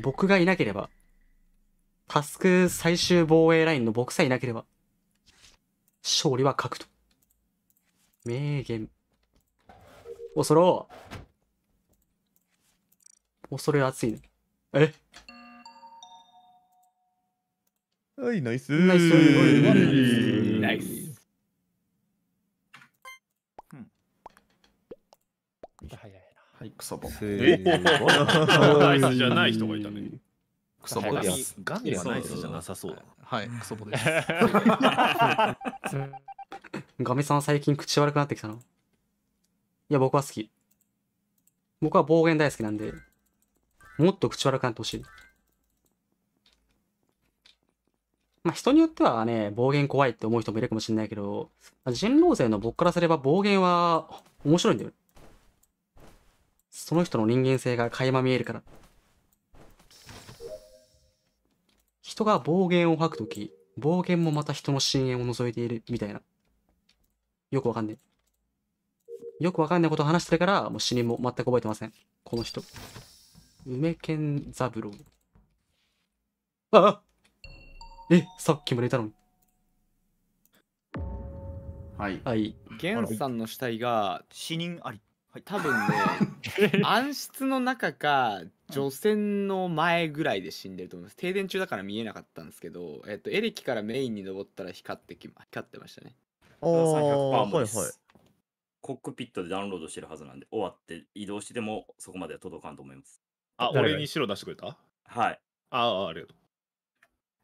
僕がいなければ、タスク最終防衛ラインの僕さえいなければ、勝利は確と。名言。恐ろう。恐れ熱いね。えはい、ナイスナイスナイスはい、クソボン。ナイスじゃない人がいたね。クソボです。ガンではナイスじゃなさそうだ。はい、クソボです。ガミさん最近口悪くなってきたのいや、僕は好き。僕は暴言大好きなんで、もっと口悪くなってほしい。まあ人によってはね、暴言怖いって思う人もいるかもしれないけど、人狼勢の僕からすれば暴言は面白いんだよ。その人の人間性が垣間見えるから。人が暴言を吐くとき、暴言もまた人の深淵を覗いているみたいな。よくわかんねえ。よくわかんないことを話してるから、もう死人も全く覚えてません。この人。梅健三郎。あえ、さっきも寝たのに。はい。はい。ゲンさんの死体が死人あり。はい、多分ね 暗室の中か除染の前ぐらいで死んでると思います停電中だから見えなかったんですけど、えっと、エレキからメインに登ったら光ってき光ってましたねああはいはいコックピットでダウンロードしてるはずなんで終わって移動してもそこまでは届かんと思いますあ俺に白出してくれたはいああありがとう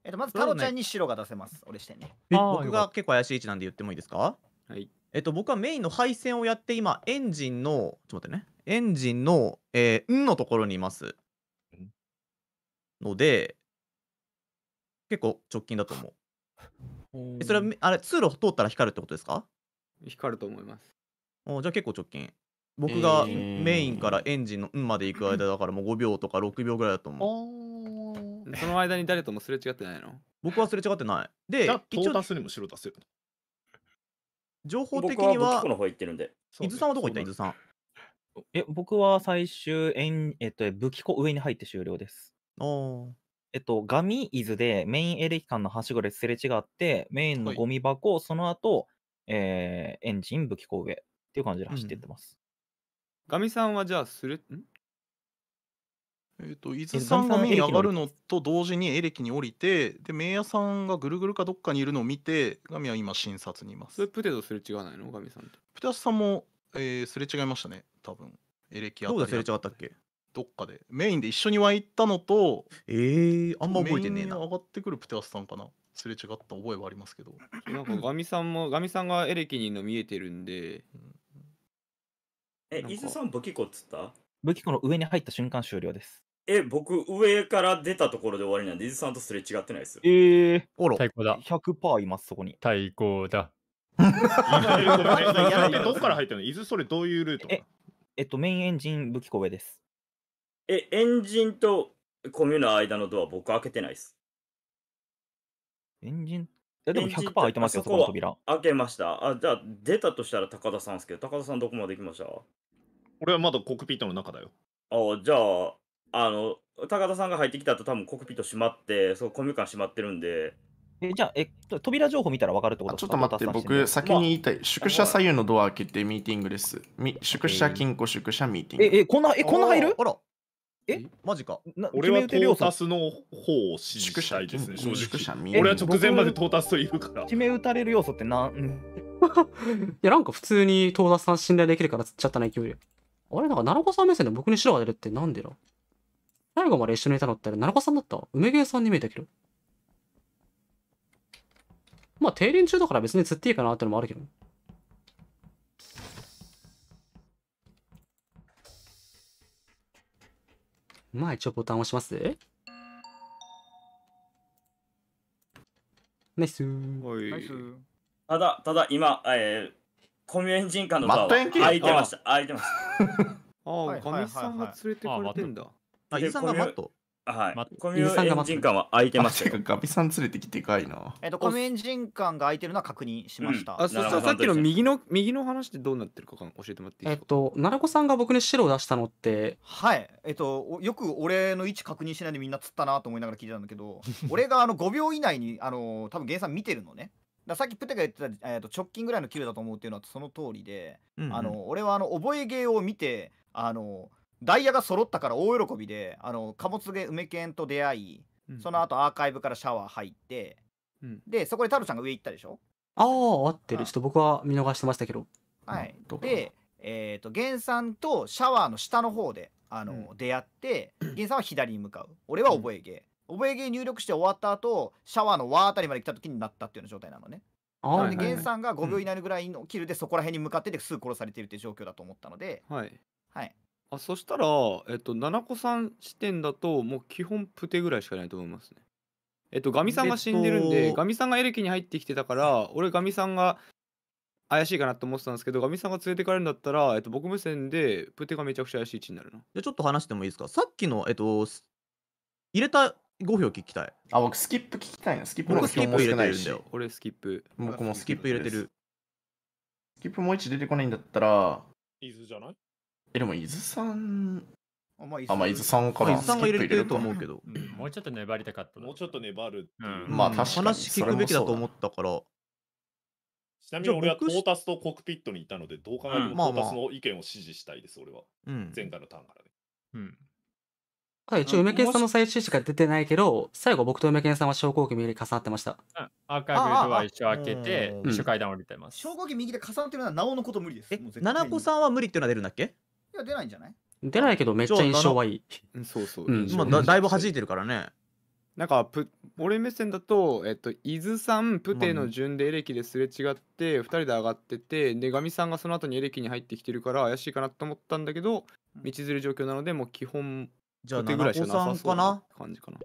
えっとまず太郎ちゃんに白が出せます、俺してね僕が結構怪しい位置なんで言ってもいいですかはいえっと、僕はメインの配線をやって今、エンジンの、ちょっと待ってね、エンジンの、えー、んのところにいます。ので、結構直近だと思う。それは、あれ、通路通ったら光るってことですか光ると思います。おじゃあ結構直近。僕がメインからエンジンの「ん」まで行く間だからもう5秒とか6秒ぐらいだと思う。その間に誰ともすれ違ってないの僕はすれ違ってない。で、トータスにも白出せる情報的には、僕の方行ってるんで。伊豆さんはどこ行った伊豆さん。え、僕は最終、えんえっと、武器庫上に入って終了です。おえっと、ガミ伊豆でメインエレキ間のはしごですれ違って、メインのゴミ箱、はい、その後、えー、エンジン、武器庫上っていう感じで走っていってます。うんガミさんはじゃあすれんえっ、ー、と、伊豆さんが目に上がるのと同時にエレキに降りて、で、名屋さんがぐるぐるかどっかにいるのを見て、ガミは今、診察にいまそす。れプテとすれ違わないのガミさんと。プテアスさんも、えーすれ違いましたね、多分エレキあどうだですれ違ったっけどっかで。メインで一緒には行ったのと、えー、あんま覚えてねえにな上がってくるプテアスさんかな。すれ違った覚えはありますけど。なんかガミさんも、ガミさんがエレキにいるの見えてるんで、えなん、伊豆さん武器庫っつった武器庫の上に入った瞬間終了です。え、僕、上から出たところで終わりなんで、伊豆さんとすれ違ってないですよ。ええー、おろ、太鼓だ。100%います、そこに。太鼓だ。どっから入ってるの伊豆それどういうルートええっと、メインエンジン武器庫上です。え、エンジンとコミュの間のドア僕開けてないです。エンジンいやでも100%開いてますよ、そこの扉。開けました。あ、じゃあ出たとしたら高田さんですけど、高田さんどこまで行きました俺はまだコックピットの中だよ。ああ、じゃあ、あの、高田さんが入ってきたと多分コクピット閉まって、そう、公民館閉まってるんで。えじゃあえ、扉情報見たら分かるってことですかちょっと待って、僕、先に言いたい。宿舎左右のドア開けてミーティングです。み宿舎金庫、宿舎ミーティング。え、えこんな、え、こんな入るあら。えマジか。俺はトータスの方を指示したいですね、正直。俺は直前までトータスと言うから。決め打たれる要素ってなん いや、なんか普通にトータスさん信頼できるからつっちゃったな、勢いで。あれなんか、奈良子さん目線で僕に白が出るってなんでだ最後まで一緒にいたのって、奈良子さんだった。梅芸さんに見えたけど。まあ、停電中だから別に釣っていいかなってのもあるけど。まあ、一応ボタン押します。ナイスナイスただ、ただ、今、えー、コミュエンジン館のドアは開いてました。開いてました。ああ、かさんが連れてくれてんだ。あ、ゆうさんがマットはい。コミュエンジン館は空いてましたよ。ガビさん連れてきてかいな。えっと、コミュエンジン館が空いてるのは確認しました。うん、あ、そしたらさっきの右の、右の話ってどうなってるか教えてもらっていいですかえっと、奈良子さんが僕に白を出したのって。はい。えっと、よく俺の位置確認しないでみんな釣ったなと思いながら聞いてたんだけど、俺があの5秒以内に、あの、多分原さん見てるのね。ださっきプテが言ってた、えー、と直近ぐらいのキルだと思うっていうのはその通りで、うんうん、あの俺はあの覚え芸を見てあのダイヤが揃ったから大喜びであの貨物で梅犬と出会い、うん、その後アーカイブからシャワー入って、うん、でそこで太郎ちゃんが上行ったでしょああ合ってるちょっと僕は見逃してましたけどはいでえっ、ー、と源さんとシャワーの下の方であの、うん、出会って源 さんは左に向かう俺は覚え芸、覚え芸入力して終わった後シャワーの輪あたりまで来た時になったっていうような状態なのねなので源さんが5秒以内ぐらいのキルでそこら辺に向かってですぐ殺されてるっていう状況だと思ったので、はい、はい、あ、そしたら、えっと、ななこさん視点だと、もう基本プテぐらいしかないと思いますね。えっと、ガミさんが死んでるんで、ガと、ミさんがエレキに入ってきてたから、俺、ガミさんが怪しいかなと思ってたんですけど、ガミさんが連れてかれるんだったら、えっと、僕目線で、プテがめちゃくちゃ怪しい位置になるな。じゃあちょっと話してもいいですかさっきの、えっと、入れた5票聞きたい。あ、僕スキップ聞きたいな。スキップ僕スキップ入れなているんだよ。俺、スキップ。僕もスキップ入れてる。スキップもう一出てこないんだったら、イズじゃないえ、でも、伊豆さん、あ、まあ、伊あ、まあ、伊豆さんから。伊ら豆スキさんが入ップれ入てれると思うけど、うんもうちょっと粘りたかったもうちょっと粘るっていう。うんまあ確かに話聞くべきだと思ったから、ちなみに俺はトータスとコックピットにいたので、どう考えてうもトータスの意見を支持したいです、俺は。うん。前回のターンからね。うん。はい、一応、梅健さんの最終しか出てないけど、最後僕と梅健さんは昇降機右よ重なってました。うんアーカイブドア一応開けてうん初回段降りてます。降機右で重なってるのはなおのこと無理です。え、ななこ七子さんは無理っていうのは出るんだっけや出ないんじゃない出ないけどめっちゃ印象はいい。そうそう。うんまあ、だだいぶ弾いてるからね。なんかプ俺目線だと、えっと、伊豆さんプテの順でエレキですれ違って2人で上がっててでガミさんがその後にエレキに入ってきてるから怪しいかなと思ったんだけど道連れ状況なのでもう基本じゃあお手ぐらいしかなさそうな感じかな。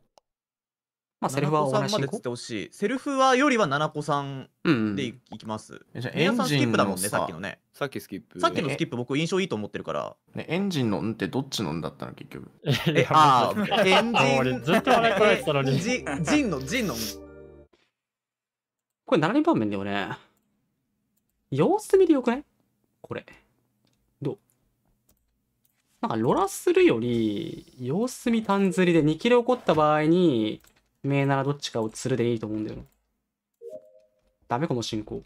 まあ、セルフは同じしい。セルフはよりは七子さんでい,、きます。じゃエンジンスキップだもんね、さっきのね。さっきスキップ。さっきのスキップ僕印象いいと思ってるから。ね、エンジンのんってどっちのんだったの結局。え、あエンジン。ずっと笑こてたのに。ジンの、ジンの。これ7番面だよね。様子見でよくないこれ。どうなんかロラするより、様子見単釣りで2キロ起こった場合に、名ならどっちかをつるでいいと思うんだよダメこの進行。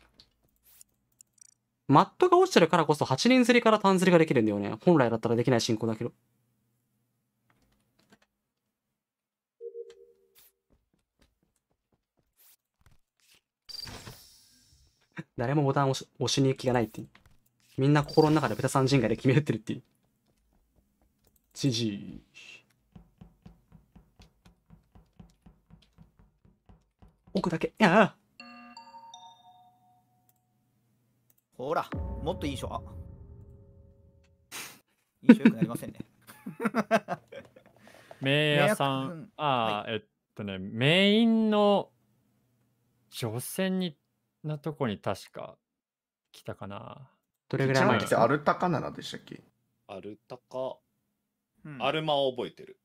マットが落ちてるからこそ8人釣りから単釣りができるんだよね。本来だったらできない進行だけど。誰もボタンを押しに行きがないっていう。みんな心の中で豚さん人外で決めるってるっていう。じじ置くだけ。ああ。ほら、もっといいしょ。い印象ょくなりませんね。名屋さん、ん、ああ、はい、えっとね、メインの女性にのとこに確か来たかな。どれぐらい前でアルタカナナでしたっけアルタカ、うん、アルマを覚えてる。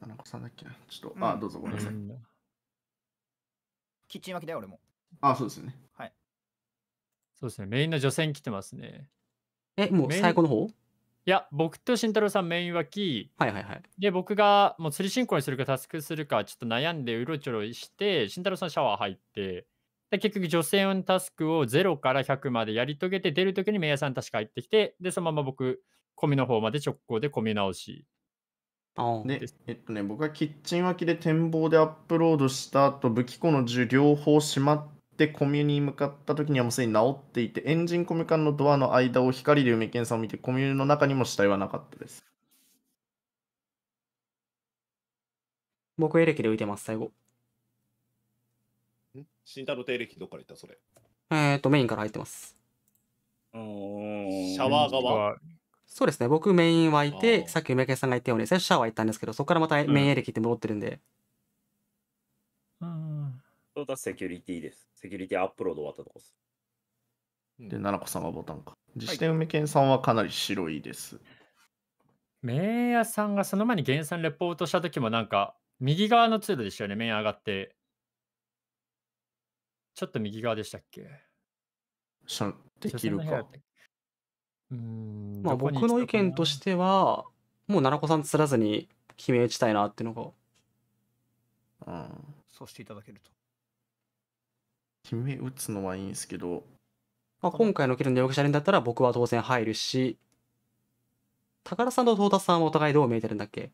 七子さんだっけちょっと、うん、あ、どうぞごめんなさい。キッチン脇だよ、俺も。ああ、そうですよね。はい。そうですね。メインの女性に来てますね。え、もう最後の方いや、僕と慎太郎さんメイン脇。はいはいはい。で、僕がもう釣り進行にするかタスクするかちょっと悩んでうろちょろして、慎太郎さんシャワー入って、で、結局女性のタスクを0から100までやり遂げて、出るときにメイヤさん確か入ってきて、で、そのまま僕、コミの方まで直行でコミ直し。で、えっとね、僕はキッチン脇で展望でアップロードした後、武器庫の銃両方閉まってコミュに向かった時にはもうすでに治っていて、エンジンコミュ間のドアの間を光で梅健さんを見て、コミュの中にも死体はなかったです。僕、エレキで浮いてます、最後。ん慎太郎とエレキどっから行ったそれ。えっ、と、メインから入ってます。シャワー側。そうですね。僕メインはいて、さっき梅ンさんが言ったように、最初シャーはったんですけど、そこからまたメインエレキって戻ってるんで、うん。そだセキュリティです。セキュリティアップロード終わったとこです。で、奈さんがボタンか。実践て梅ンさんはかなり白いです。麺ヤさんがその前に原産レポートした時もなんか、右側の通路でしたよね、ン上がって。ちょっと右側でしたっけできるか。まあ僕の意見としては、もう奈良子さん釣らずに決め打ちたいなっていうのが、うん。そうしていただけると。決め打つのはいいんですけど、まあ、今回の件の容疑者連だったら僕は当然入るし、高田さんと到達さんはお互いどう見えてるんだっけ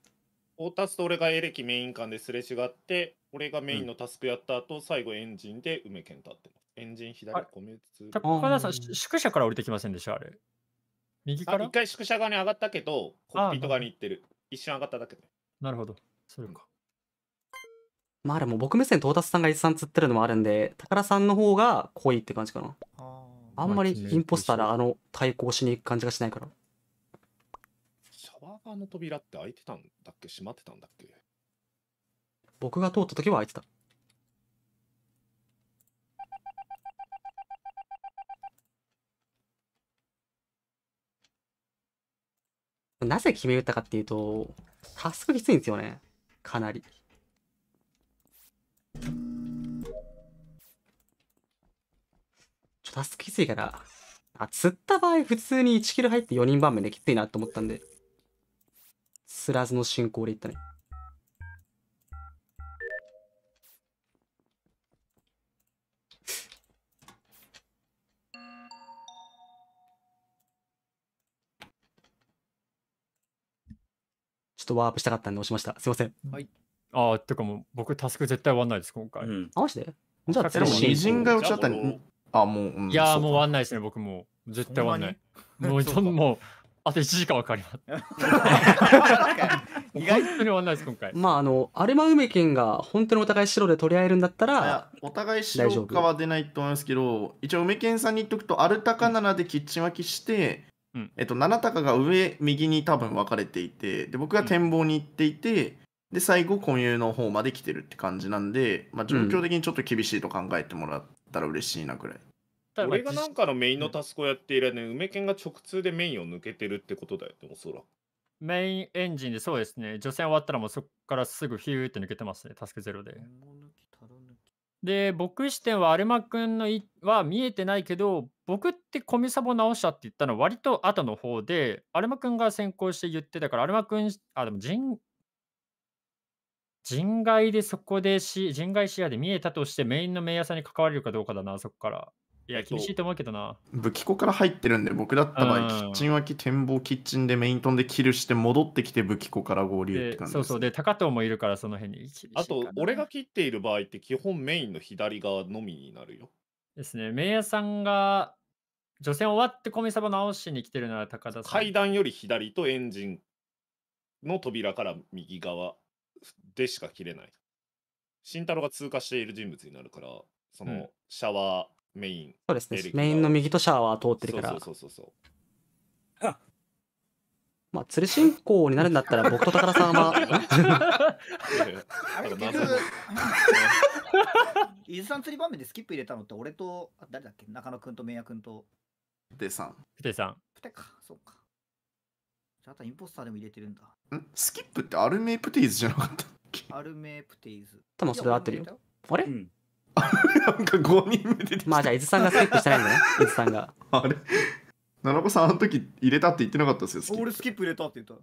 到達と俺がエレキメイン間ですれ違って、俺がメインのタスクやった後、最後エンジンで梅健太ってエンジン左れ、5高田さん、宿舎から降りてきませんでした、あれ。右から一回宿舎側に上がったけど、コックピット側に行ってる。一瞬上がっただけで。なるほど。それか。まあでも僕目線、到達さんが一さん釣ってるのもあるんで、田さんの方が濃いって感じかな。ああんまりインポスターであの対抗しに行く感じがしないから。シャワー側の扉って開いてたんだっけ閉まってたんだっけ僕が通った時は開いてた。なぜ決め打ったかっていうと、タスクきついんですよね。かなり。ちょ、タスクきついから。あ、釣った場合、普通に1キル入って4人番面できついなと思ったんで、釣らずの進行でいったね。ちょっとワープしたかったんで押しました。すいません。はい。ああ、てかもう僕タスク絶対終わんないです、今回。うん、あ、マジでじゃあ、でも偉人が打ち合ったに。あ、もう、うん、いやもう終わんないですね、僕も。絶対終わんない。もう、ちょっもう、あと1時間はかります。意外とに終わんないです、今回。まあ、あの、アルマウメケンが本当にお互い白で取り合えるんだったら、お互い白かは出ないと思いますけど、一応、梅ケンさんに言っとくと、アルタカナナでキッチン分けして、うん、えっと、七鷹が上右に多分分かれていてで僕が展望に行っていて、で最後混有の方まで来てるって感じなんで、まあ、状況的にちょっと厳しいと考えてもらったら嬉しいなぐらい。うん、俺がなんかのメインのタスクをやっているね、梅犬が直通でメインを抜けてるってことだよね、おそらく。メインエンジンでそうですね、除染終わったらもうそこからすぐヒューって抜けてますね、タスクゼロで。で、僕視点はアルマ君のいは見えてないけど、僕ってコミサボ直したって言ったのは割と後の方で、アルマ君が先行して言ってたから、アルマ君、あ、でも人、人外でそこでし、人外視野で見えたとしてメインの名屋さんに関われるかどうかだな、そこから。いや、厳しいと思うけどな。武器庫から入ってるんで、僕だった場合、キッチン脇、展望キッチンでメイントンでキルして、戻ってきて武器庫から合流って感じそうそう、で、高藤もいるから、その辺に。あと、俺が切っている場合って、基本メインの左側のみになるよ。ですね、メイヤさんが、女性終わってコミサバ直しに来てるなら高田さん。階段より左とエンジンの扉から右側でしか切れない。慎太郎が通過している人物になるから、そのシャワー、メイン。そうですね。メインの右とシャアは通ってるから。そうそうそうそう。あまあ、鶴信仰になるんだったら僕と高田さんは伊豆さん釣り場面でスキップ入れたのって俺と誰だっけ中野君と明也君と。ふてさん。ふてさん。ふてか、そうか。じゃあインポスターでも入れてるんだ。んスキップってアルメイプティーズじゃなかったっけアルメイプティーズ。多分それ合ってるよ。あれ、うんなんか5人目出てまあじゃあ伊豆さんがスキップしてないだね伊豆 さんがあれ七子さんあの時入れたって言ってなかったですよ俺スキップ入れたって言った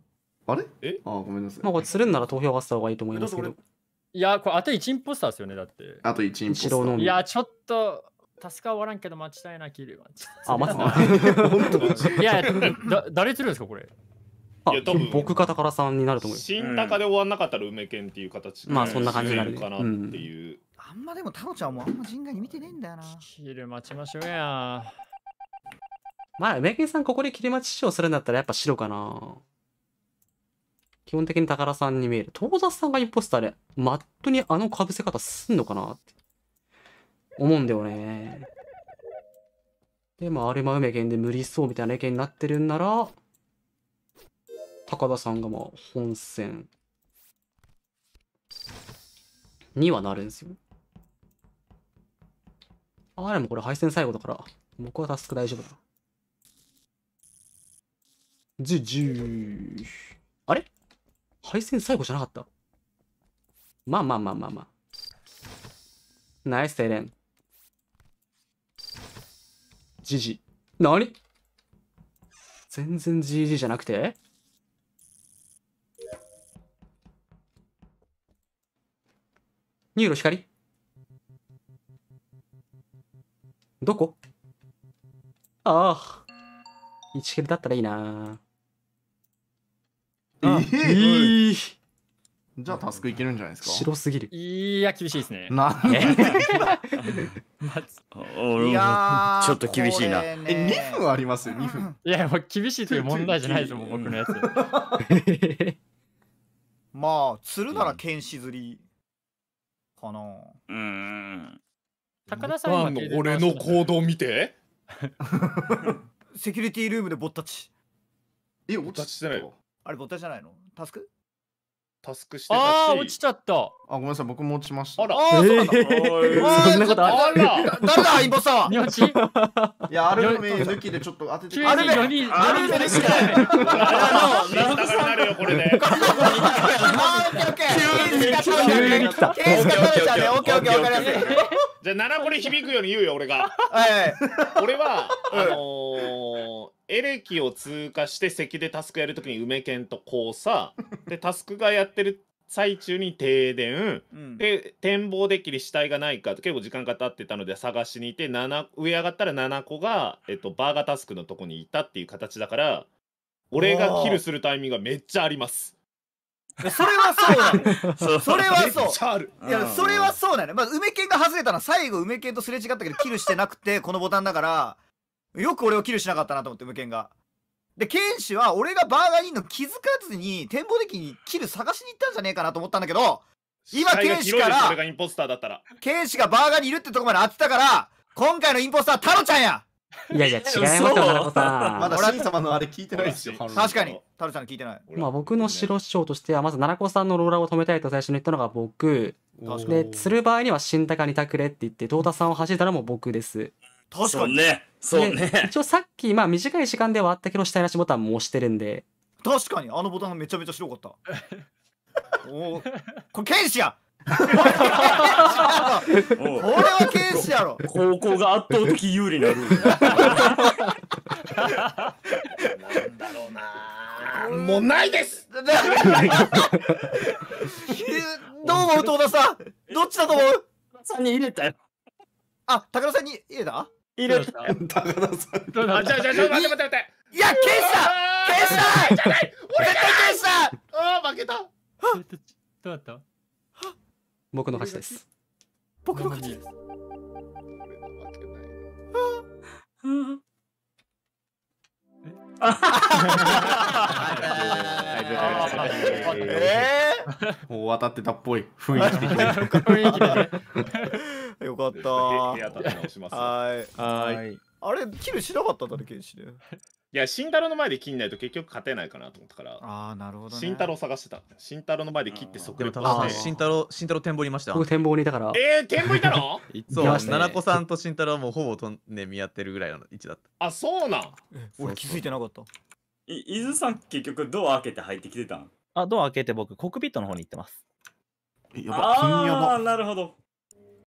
あれえあごめんなさいまあこれするんなら投票はした方がいいと思いますけどいやこれあと1インポスターですよねだってあと1インポスターいやちょっと助かわらんけど待ちたいなキリはあ待つな いやだ誰釣るんですかこれいや多分僕方からさんになると思う新中で終わんなかったら梅犬っていう形、うん、まあそんな感じになるかなっていう、うんあんまでもタオちゃんもあんま人外に見てねえんだよな。ヒ待ちましょうや。まあ、梅木さんここで切り待ち師匠するんだったらやっぱ白かな。基本的に宝さんに見える。東雑さんがインポスターで、マットにあの被せ方すんのかなって思うんだよね。で、まあ、アルマ梅源で無理そうみたいな意見になってるんなら、高田さんがまあ、本戦にはなるんですよ。あ、でもこれ配線最後だから、僕はタスク大丈夫だ。じじゅあれ配線最後じゃなかったまあまあまあまあまあ。ナイス停電。じじ。なに全然じじじゃなくてニューロ光どこああ。1キロだったらいいなえー、えー、じゃあタスクいけるんじゃないですか白すぎる。いや、厳しいですね。なんで いやちょっと厳しいな。え、2分ありますよ、2分。いや、もう厳しいという問題じゃないですも僕のやつ。まあ、釣るなら剣士釣りかな。うん。高田さんの俺の行動見てセキュリティルームでぼったちえぼったちじゃないあれぼったちじゃないのタスクタスクしてああ落ちちゃったあごめんなさい僕も落ちましたあらあ、えー、そんなことあるあら誰だインポスターいやアルフメ抜きでちょっと当ててアルメアルメ抜きであの長くなるよこれで急に来た急に来たケースが取れちゃうねオッケーオッじゃあこれ響くように言うよ俺が。はい、俺はあのーエレキを通過して席でタスクやるときに梅犬と交差でタスクがやってる最中に停電うん、で展望デッキに死体がないかと結構時間が経ってたので探しに行って上上がったら7個が、えっと、バーガータスクのとこにいたっていう形だから俺がキルするタイミングがめっちゃあります。それはそうなのそれはそういやそれはそうなのまあ梅犬が外れたのは最後梅犬とすれ違ったけどキルしてなくて このボタンだからよく俺をキルしなかったなと思って梅犬がで剣士は俺がバーガーにいるの気づかずに展望デッキにキル探しに行ったんじゃねえかなと思ったんだけど今剣士から剣士がバーガーにいるってとこまで当てたから今回のインポスターはタロちゃんやいやいや、違いますよ、タナコさん。まだ神様のあれ聞いてないですよ、確かに、タルちゃん聞いてない。まあ、僕の白師匠としては、まず、奈良子さんのローラーを止めたいと最初に言ったのが僕。で、釣る場合には、新高にたくれって言って、東田さんを走ったらもう僕です。確かにね。そうね。一応さっき、まあ、短い時間ではあったけど、下なしボタンも押してるんで。確かに、あのボタンめちゃめちゃ白かった。おお、これ、剣士やこれはケースやろ高校が圧倒的有利なるなんだろうなもうないですどう思う遠田さんどっちだと思うさんに入れたよあ高田さんに入れた入れた高田さんじゃあじゃあ待って待って待っていや、ケイさんケイじゃない俺ケああ、負けたどうだった。僕の勝ちです。僕の勝ちです。えー、もう渡ってたっぽい雰囲気的に。よかった。はい。はい。あれ、キルしなかったんだね、剣士で。いや、慎太郎の前で切んないと結局勝てないかなと思ったから、ああ、なるほど、ね。慎太郎探してた。慎太郎の前で切ってそこして。慎太郎、慎太郎展望にいました。僕展望にいたから。えー、展望いたのいつも、奈奈子さんと慎太郎もほぼとん、ね、見合ってるぐらいの位置だった。あ、そうなん俺気づいてなかった。い、伊豆さん結局ドア開けて入ってきてたんあ、ドア開けて僕、コックピットの方に行ってます。やば、ああ、なるほど。